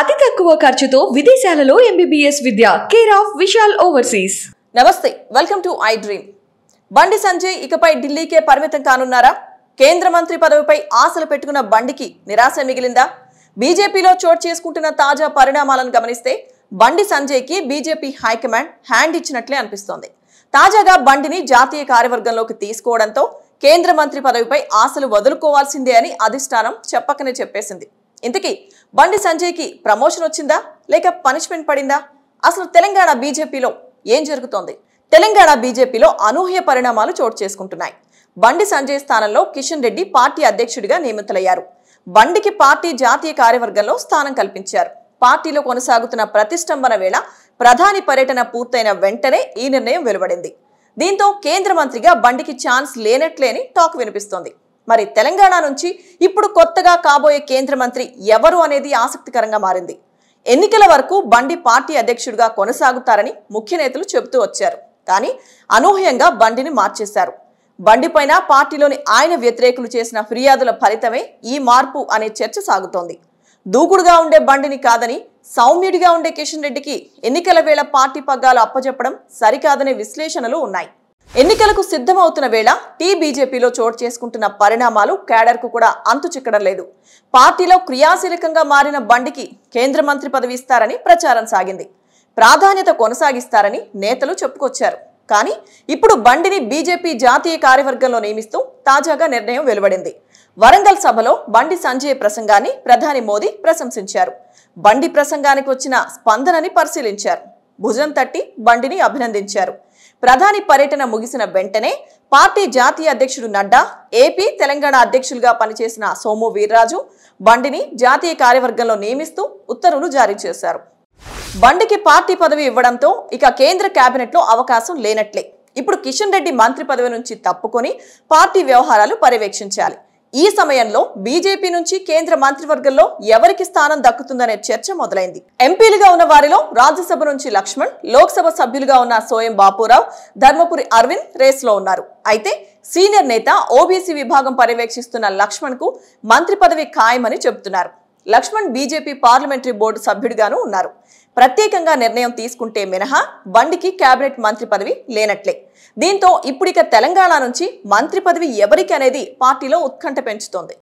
అతి తక్కువ ఖర్చుతో విదేశాలలో ఎంబీబీఎస్ విద్య కేర్ ఆఫ్ విశాల్ ఓవర్సీస్ నమస్తే welcome to I dream Bandi Sanjay ఇకపై ఢిల్లీకే పరిమితం కానున్నారా కేంద్ర మంత్రి పదవిపై ఆశలు పెట్టుకున్న బండికి నిరాశ మిగిలిందా బీజేపీలో చోటు చేసుకుంటున్న తాజా పరిణామాలను గమనిస్తే బండి సంజయ్కి బీజేపీ హైకమాండ్ హ్యాండ్ ఇచ్చినట్లే అనిపిస్తోంది తాజాగా బండిని జాతీయ కార్యవర్గంలోకి తీసుకోవడంతో కేంద్ర మంత్రి పదవిపై ఆశలు వదులుకోవాల్సిందే అని అధిష్టానం చెప్పకనే చెప్పేసింది ఇంతకీ బండి సంజయ్కి ప్రమోషన్ వచ్చిందా లేక పనిష్మెంట్ పడిందా అసలు తెలంగాణ బీజేపీలో ఏం జరుగుతోంది తెలంగాణ బీజేపీలో అనూహ్య పరిణామాలు చోటు చేసుకుంటున్నాయి బండి సంజయ్ స్థానంలో కిషన్ రెడ్డి పార్టీ అధ్యక్షుడిగా నియమితులయ్యారు బండికి పార్టీ జాతీయ కార్యవర్గంలో స్థానం కల్పించారు పార్టీలో కొనసాగుతున్న ప్రతిష్టంభన వేళ ప్రధాని పర్యటన పూర్తయిన వెంటనే ఈ నిర్ణయం వెలువడింది దీంతో కేంద్ర మంత్రిగా బండికి ఛాన్స్ లేనట్లేని టాక్ వినిపిస్తోంది మరి తెలంగాణ నుంచి ఇప్పుడు కొత్తగా కాబోయే కేంద్ర మంత్రి ఎవరు అనేది ఆసక్తికరంగా మారింది ఎన్నికల వరకు బండి పార్టీ అధ్యక్షుడిగా కొనసాగుతారని ముఖ్య నేతలు చెబుతూ వచ్చారు కానీ అనూహ్యంగా బండిని మార్చేశారు బండిపైన పార్టీలోని ఆయన వ్యతిరేకులు చేసిన ఫిర్యాదుల ఫలితమే ఈ మార్పు అనే చర్చ సాగుతోంది దూకుడుగా ఉండే బండిని కాదని సౌమ్యుడిగా ఉండే కిషన్ రెడ్డికి ఎన్నికల వేళ పార్టీ పగ్గాలు అప్పచెప్పడం సరికాదనే విశ్లేషణలు ఉన్నాయి ఎన్నికలకు సిద్ధమవుతున్న వేళ టీ బీజేపీలో చోటు చేసుకుంటున్న పరిణామాలు కు కూడా అంతు చిక్కడం లేదు పార్టీలో క్రియాశీలకంగా మారిన బండికి కేంద్ర మంత్రి పదవి ఇస్తారని ప్రచారం సాగింది ప్రాధాన్యత కొనసాగిస్తారని నేతలు చెప్పుకొచ్చారు కానీ ఇప్పుడు బండిని బీజేపీ జాతీయ కార్యవర్గంలో నియమిస్తూ తాజాగా నిర్ణయం వెలువడింది వరంగల్ సభలో బండి సంజయ్ ప్రసంగాన్ని ప్రధాని మోదీ ప్రశంసించారు బండి ప్రసంగానికి వచ్చిన స్పందనని పరిశీలించారు భుజం తట్టి బండిని అభినందించారు ప్రధాని పర్యటన ముగిసిన వెంటనే పార్టీ జాతీయ అధ్యక్షుడు నడ్డా ఏపీ తెలంగాణ అధ్యక్షులుగా పనిచేసిన సోము వీర్రాజు బండిని జాతీయ కార్యవర్గంలో నియమిస్తూ ఉత్తర్వులు జారీ చేశారు బండికి పార్టీ పదవి ఇవ్వడంతో ఇక కేంద్ర లో అవకాశం లేనట్లే ఇప్పుడు కిషన్ రెడ్డి మంత్రి పదవి నుంచి తప్పుకొని పార్టీ వ్యవహారాలు పర్యవేక్షించాలి ఈ సమయంలో బీజేపీ నుంచి కేంద్ర మంత్రివర్గంలో ఎవరికి స్థానం దక్కుతుందనే చర్చ మొదలైంది ఎంపీలుగా ఉన్న వారిలో రాజ్యసభ నుంచి లక్ష్మణ్ లోక్సభ సభ్యులుగా ఉన్న సోయం బాపురావు ధర్మపురి అరవింద్ రేస్లో ఉన్నారు అయితే సీనియర్ నేత ఓబీసీ విభాగం పర్యవేక్షిస్తున్న లక్ష్మణ్కు మంత్రి పదవి ఖాయమని చెబుతున్నారు లక్ష్మణ్ బీజేపీ పార్లమెంటరీ బోర్డు సభ్యుడిగాను ఉన్నారు ప్రత్యేకంగా నిర్ణయం తీసుకుంటే మినహా బండికి కేబినెట్ మంత్రి పదవి లేనట్లే దీంతో ఇప్పుడిక తెలంగాణ నుంచి మంత్రి పదవి ఎవరికి అనేది పార్టీలో ఉత్కంఠ పెంచుతోంది